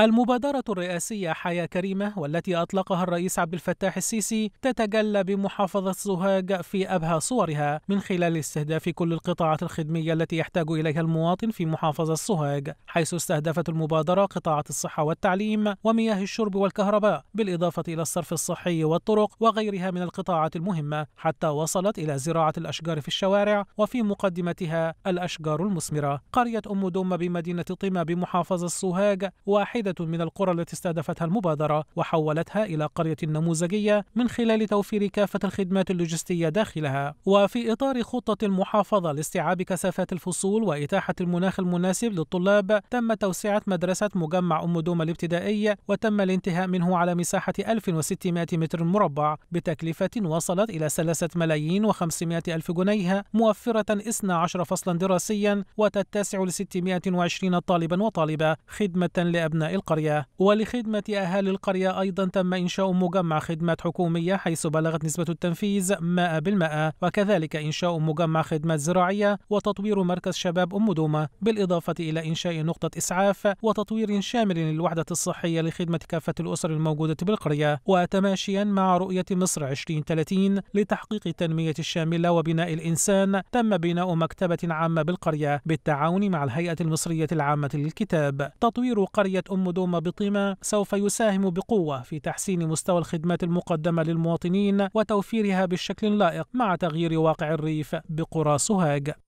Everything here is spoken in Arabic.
المبادرة الرئاسية حياة كريمة والتي أطلقها الرئيس عبد الفتاح السيسي تتجلى بمحافظة سوهاج في أبهى صورها من خلال استهداف كل القطاعات الخدمية التي يحتاج إليها المواطن في محافظة سوهاج حيث استهدفت المبادرة قطاعات الصحة والتعليم ومياه الشرب والكهرباء بالإضافة إلى الصرف الصحي والطرق وغيرها من القطاعات المهمة حتى وصلت إلى زراعة الأشجار في الشوارع وفي مقدمتها الأشجار المثمرة قرية أم دوم بمدينة طيمة بمحافظة سوهاج واحدة واحدة من القرى التي استهدفتها المبادرة وحولتها إلى قرية نموذجية من خلال توفير كافة الخدمات اللوجستية داخلها وفي إطار خطة المحافظة لاستيعاب كثافات الفصول وإتاحة المناخ المناسب للطلاب تم توسعة مدرسة مجمع أم دوم الابتدائي وتم الانتهاء منه على مساحة 1600 متر مربع بتكلفة وصلت إلى 3 ملايين و500 ألف جنيه موفرة 12 فصلا دراسيا وتتسع ل 620 طالبا وطالبة خدمة لأبناء القرية ولخدمة أهالي القرية أيضا تم إنشاء مجمع خدمات حكومية حيث بلغت نسبة التنفيذ 100% وكذلك إنشاء مجمع خدمات زراعية وتطوير مركز شباب أم دومة بالإضافة إلى إنشاء نقطة إسعاف وتطوير شامل للوحدة الصحية لخدمة كافة الأسر الموجودة بالقرية وتماشيا مع رؤية مصر 2030 لتحقيق التنمية الشاملة وبناء الإنسان تم بناء مكتبة عامة بالقرية بالتعاون مع الهيئة المصرية العامة للكتاب تطوير قرية أم التعمد بطمة سوف يساهم بقوة في تحسين مستوى الخدمات المقدمة للمواطنين وتوفيرها بالشكل اللائق مع تغيير واقع الريف بقرى سوهاج